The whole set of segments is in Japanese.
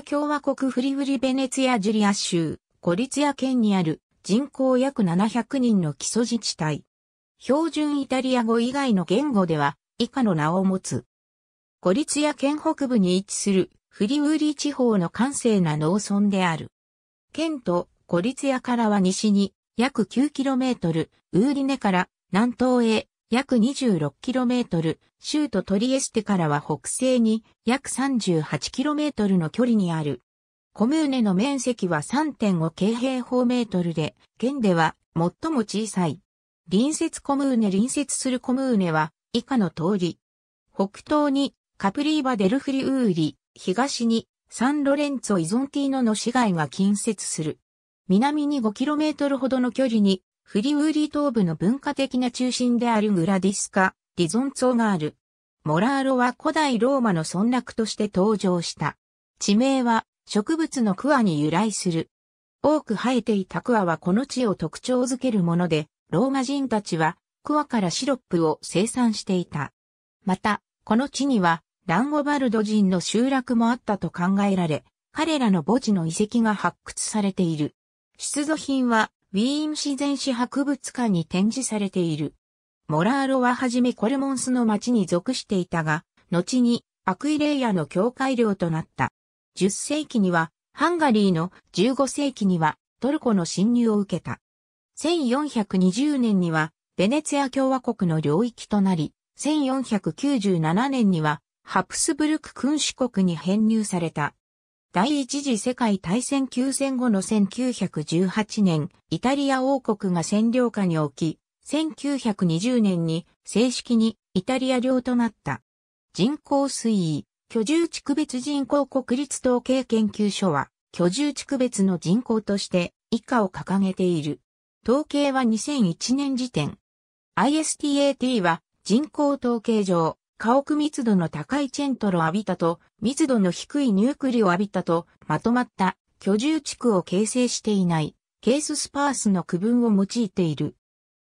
カ共和国フリフリベネツィア・ジュリア州、コリツ県にある人口約700人の基礎自治体。標準イタリア語以外の言語では以下の名を持つ。コリツ県北部に位置するフリウーリ地方の閑静な農村である。県とコリツからは西に約 9km、ウーリネから南東へ約 26km、州都トリエステからは北西に約 38km の距離にある。コムーネの面積は3.5京平方メートルで、県では最も小さい。隣接コムーネ隣接するコムーネは以下の通り。北東にカプリーバデルフリウーリ、東にサンロレンツォイゾンティーノの市街が近接する。南に 5km ほどの距離にフリウーリ東部の文化的な中心であるグラディスカ、リゾンツォがある。モラーロは古代ローマの村落として登場した。地名は植物のクアに由来する。多く生えていたクアはこの地を特徴づけるもので、ローマ人たちはクアからシロップを生産していた。また、この地にはランゴバルド人の集落もあったと考えられ、彼らの墓地の遺跡が発掘されている。出土品はウィーン自然史博物館に展示されている。モラーロははじめコルモンスの町に属していたが、後にアクイレイヤの境界領となった。10世紀にはハンガリーの15世紀にはトルコの侵入を受けた。1420年にはベネツィア共和国の領域となり、1497年にはハプスブルク君主国に編入された。第一次世界大戦休戦後の1918年、イタリア王国が占領下に置き、1920年に正式にイタリア領となった。人口推移、居住地区別人口国立統計研究所は、居住地区別の人口として以下を掲げている。統計は2001年時点。ISTAT は人口統計上、家屋密度の高いチェントロアビタと密度の低いニュークリオアビタとまとまった居住地区を形成していないケーススパースの区分を用いている。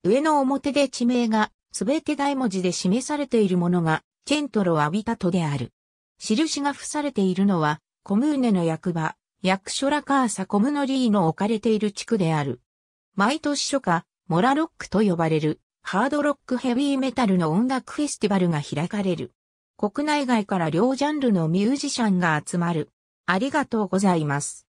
上の表で地名がすべて大文字で示されているものがチェントロアビタとである。印が付されているのはコムーネの役場、役所ラカーサコムノリーの置かれている地区である。毎年初夏、モラロックと呼ばれる。ハードロックヘビーメタルの音楽フェスティバルが開かれる。国内外から両ジャンルのミュージシャンが集まる。ありがとうございます。